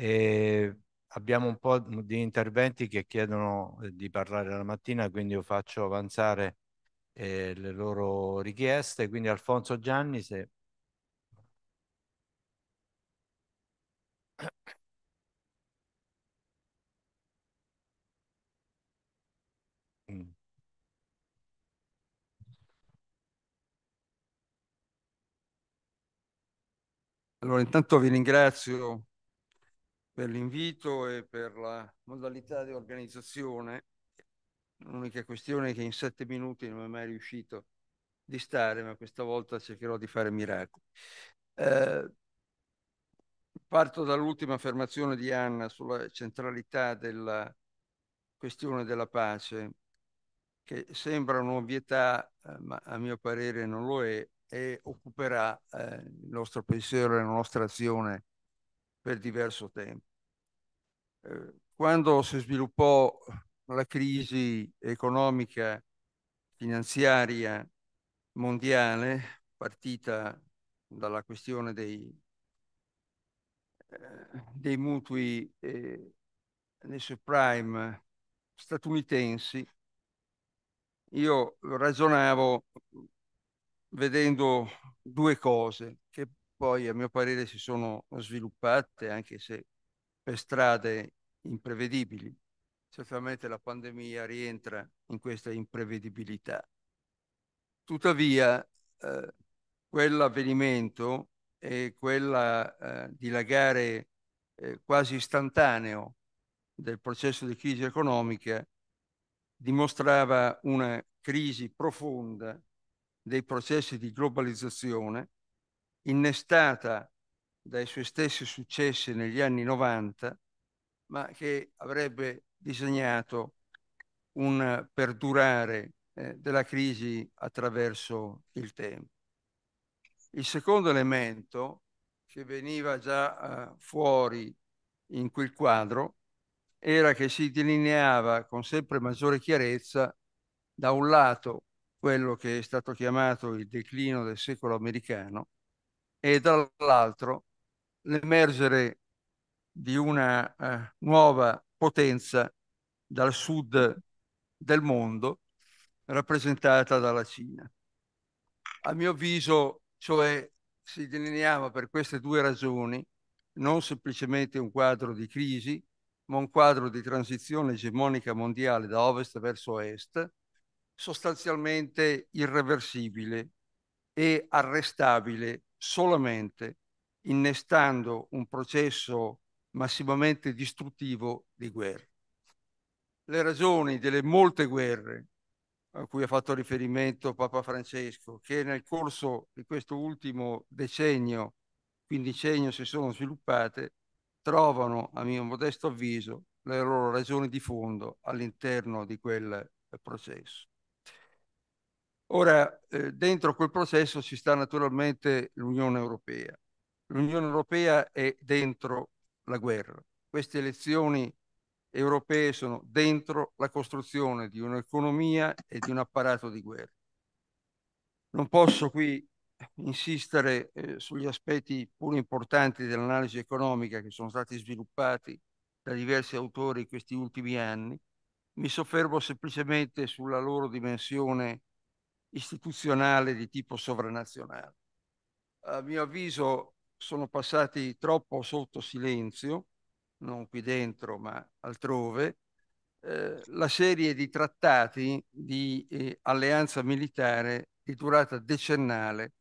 E abbiamo un po' di interventi che chiedono eh, di parlare la mattina, quindi io faccio avanzare eh, le loro richieste. Quindi Alfonso Gianni, se... Mm. Allora, intanto vi ringrazio per l'invito e per la modalità di organizzazione. L'unica questione è che in sette minuti non è mai riuscito di stare, ma questa volta cercherò di fare miracoli. Eh, parto dall'ultima affermazione di Anna sulla centralità della questione della pace, che sembra un'ovvietà, eh, ma a mio parere non lo è, e occuperà eh, il nostro pensiero e la nostra azione per diverso tempo quando si sviluppò la crisi economica finanziaria mondiale, partita dalla questione dei, eh, dei mutui e eh, dei subprime statunitensi, io ragionavo vedendo due cose che poi a mio parere si sono sviluppate, anche se per strade imprevedibili. Certamente la pandemia rientra in questa imprevedibilità. Tuttavia, eh, quell'avvenimento e quella eh, dilagare eh, quasi istantaneo del processo di crisi economica dimostrava una crisi profonda dei processi di globalizzazione innestata dai suoi stessi successi negli anni 90 ma che avrebbe disegnato un perdurare eh, della crisi attraverso il tempo. Il secondo elemento che veniva già eh, fuori in quel quadro era che si delineava con sempre maggiore chiarezza da un lato quello che è stato chiamato il declino del secolo americano e dall'altro l'emergere di una eh, nuova potenza dal sud del mondo rappresentata dalla Cina. A mio avviso, cioè, si delineava per queste due ragioni non semplicemente un quadro di crisi, ma un quadro di transizione egemonica mondiale da ovest verso est, sostanzialmente irreversibile e arrestabile solamente innestando un processo massimamente distruttivo di guerre. Le ragioni delle molte guerre a cui ha fatto riferimento Papa Francesco, che nel corso di questo ultimo decennio, quindicennio, si sono sviluppate, trovano, a mio modesto avviso, le loro ragioni di fondo all'interno di quel processo. Ora, eh, dentro quel processo ci sta naturalmente l'Unione Europea. L'Unione Europea è dentro la guerra. Queste elezioni europee sono dentro la costruzione di un'economia e di un apparato di guerra. Non posso qui insistere eh, sugli aspetti pur importanti dell'analisi economica che sono stati sviluppati da diversi autori in questi ultimi anni, mi soffermo semplicemente sulla loro dimensione istituzionale di tipo sovranazionale. A mio avviso sono passati troppo sotto silenzio, non qui dentro ma altrove, eh, la serie di trattati di eh, alleanza militare di durata decennale,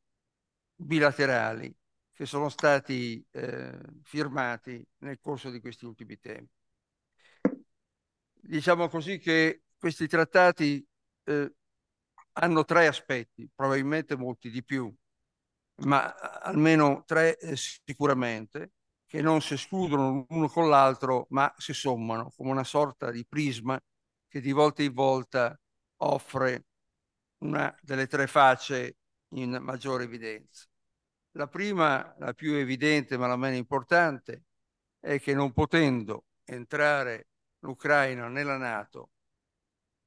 bilaterali, che sono stati eh, firmati nel corso di questi ultimi tempi. Diciamo così che questi trattati eh, hanno tre aspetti, probabilmente molti di più, ma almeno tre eh, sicuramente, che non si escludono l'uno con l'altro, ma si sommano come una sorta di prisma che di volta in volta offre una delle tre facce in maggiore evidenza. La prima, la più evidente ma la meno importante, è che non potendo entrare l'Ucraina nella Nato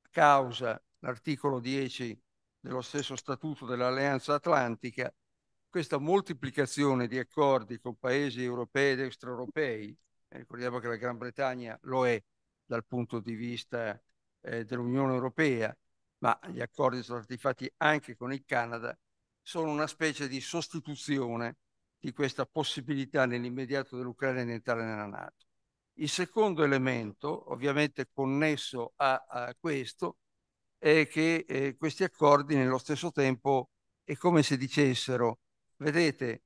a causa l'articolo 10 dello stesso statuto dell'Alleanza Atlantica, questa moltiplicazione di accordi con paesi europei ed extraeuropei, eh, ricordiamo che la Gran Bretagna lo è dal punto di vista eh, dell'Unione Europea, ma gli accordi sono stati fatti anche con il Canada, sono una specie di sostituzione di questa possibilità nell'immediato dell'Ucraina di entrare nella Nato. Il secondo elemento, ovviamente connesso a, a questo, è che eh, questi accordi nello stesso tempo è come se dicessero vedete,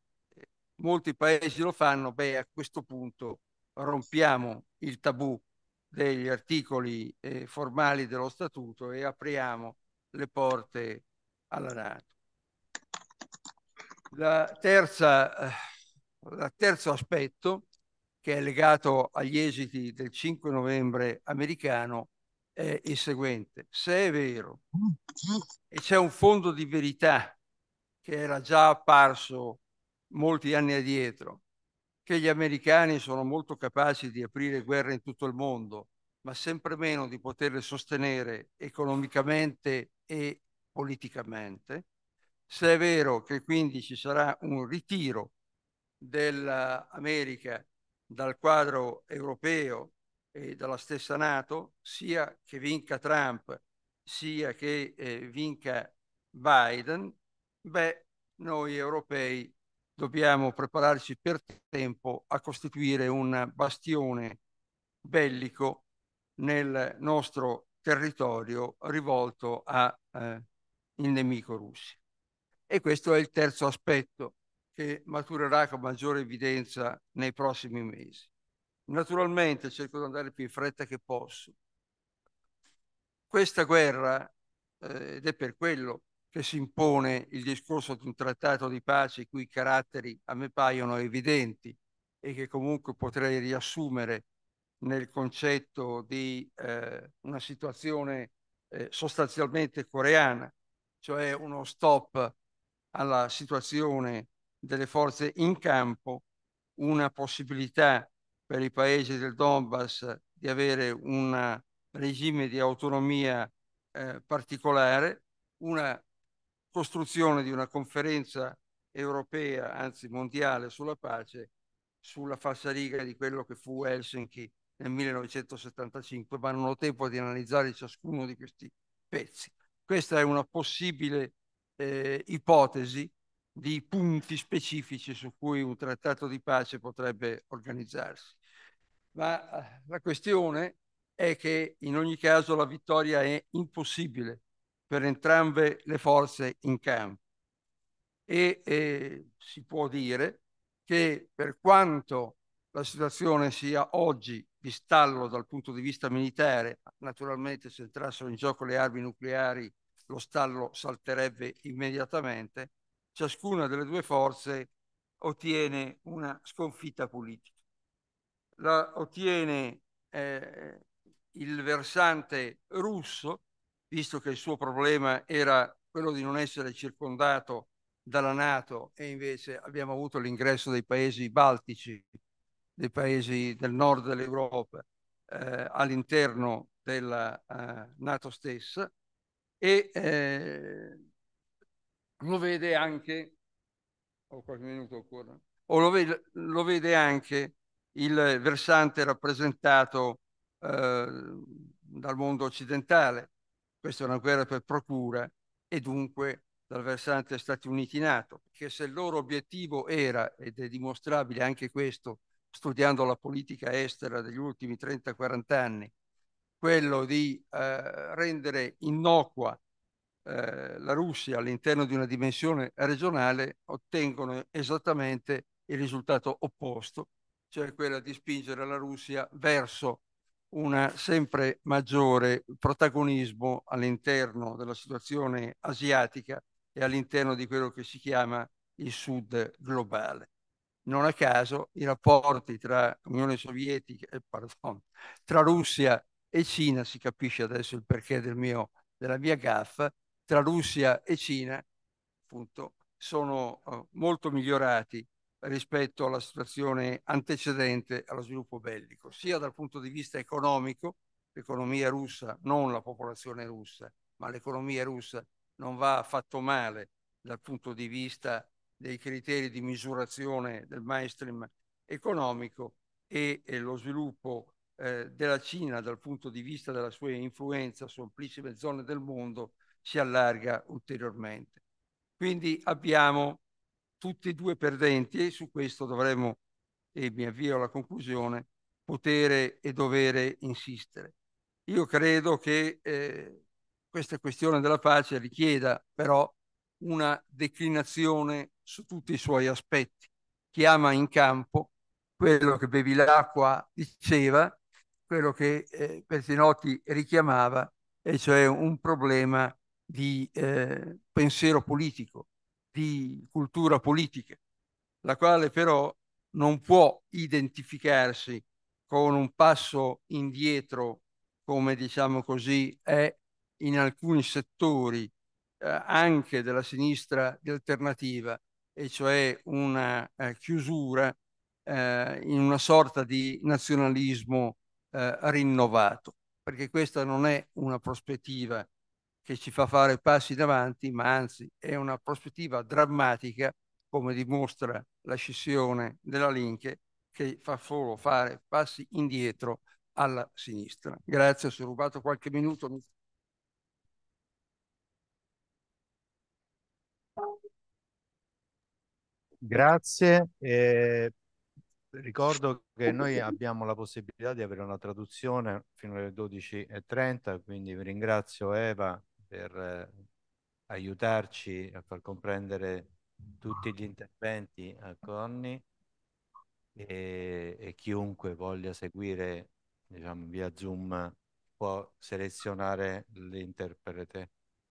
molti paesi lo fanno, beh, a questo punto rompiamo il tabù degli articoli eh, formali dello statuto e apriamo le porte alla Nato. La terza, il eh, terzo aspetto che è legato agli esiti del 5 novembre americano è il seguente. Se è vero mm. e c'è un fondo di verità che era già apparso molti anni addietro, che gli americani sono molto capaci di aprire guerre in tutto il mondo, ma sempre meno di poterle sostenere economicamente e politicamente, se è vero che quindi ci sarà un ritiro dell'America dal quadro europeo e dalla stessa Nato, sia che vinca Trump, sia che eh, vinca Biden, beh, noi europei dobbiamo prepararci per tempo a costituire un bastione bellico nel nostro territorio rivolto a eh, il nemico russo. E questo è il terzo aspetto che maturerà con maggiore evidenza nei prossimi mesi. Naturalmente cerco di andare più in fretta che posso. Questa guerra, eh, ed è per quello che si impone il discorso di un trattato di pace i cui caratteri a me paiono evidenti e che comunque potrei riassumere nel concetto di eh, una situazione eh, sostanzialmente coreana, cioè uno stop alla situazione delle forze in campo, una possibilità per i paesi del Donbass di avere un regime di autonomia eh, particolare, una costruzione di una conferenza europea, anzi mondiale, sulla pace, sulla falsariga di quello che fu Helsinki nel 1975, ma non ho tempo di analizzare ciascuno di questi pezzi. Questa è una possibile eh, ipotesi di punti specifici su cui un trattato di pace potrebbe organizzarsi. Ma eh, la questione è che in ogni caso la vittoria è impossibile per entrambe le forze in campo. E eh, si può dire che per quanto la situazione sia oggi di stallo dal punto di vista militare, naturalmente se entrassero in gioco le armi nucleari lo stallo salterebbe immediatamente, ciascuna delle due forze ottiene una sconfitta politica. La ottiene eh, il versante russo visto che il suo problema era quello di non essere circondato dalla Nato e invece abbiamo avuto l'ingresso dei paesi baltici, dei paesi del nord dell'Europa eh, all'interno della eh, Nato stessa e eh, lo vede anche, ho qualche minuto ancora, o lo vede, lo vede anche il versante rappresentato eh, dal mondo occidentale questa è una guerra per procura e dunque dal versante Stati Uniti-NATO, perché se il loro obiettivo era, ed è dimostrabile anche questo studiando la politica estera degli ultimi 30-40 anni, quello di eh, rendere innocua eh, la Russia all'interno di una dimensione regionale, ottengono esattamente il risultato opposto, cioè quella di spingere la Russia verso un sempre maggiore protagonismo all'interno della situazione asiatica e all'interno di quello che si chiama il sud globale. Non a caso i rapporti tra Unione Sovietica, eh, pardon, tra Russia e Cina, si capisce adesso il perché del mio, della mia gaffa, tra Russia e Cina appunto, sono eh, molto migliorati rispetto alla situazione antecedente allo sviluppo bellico, sia dal punto di vista economico, l'economia russa, non la popolazione russa, ma l'economia russa non va affatto male dal punto di vista dei criteri di misurazione del mainstream economico e, e lo sviluppo eh, della Cina dal punto di vista della sua influenza su amplissime zone del mondo si allarga ulteriormente. Quindi abbiamo tutti e due perdenti e su questo dovremmo, e mi avvio alla conclusione, potere e dovere insistere. Io credo che eh, questa questione della pace richieda però una declinazione su tutti i suoi aspetti. Chiama in campo quello che Bevilacqua diceva, quello che eh, Bertinotti richiamava, e cioè un problema di eh, pensiero politico, di cultura politica, la quale però non può identificarsi con un passo indietro, come diciamo così, è in alcuni settori eh, anche della sinistra di alternativa, e cioè una eh, chiusura eh, in una sorta di nazionalismo eh, rinnovato, perché questa non è una prospettiva che ci fa fare passi in avanti, ma anzi è una prospettiva drammatica, come dimostra la scissione della Linke, che fa solo fare passi indietro alla sinistra. Grazie, ho rubato qualche minuto. Grazie. Eh, ricordo che noi abbiamo la possibilità di avere una traduzione fino alle 12.30, quindi vi ringrazio Eva per eh, aiutarci a far comprendere tutti gli interventi a Conny e, e, chiunque voglia seguire diciamo, via Zoom può selezionare l'interprete.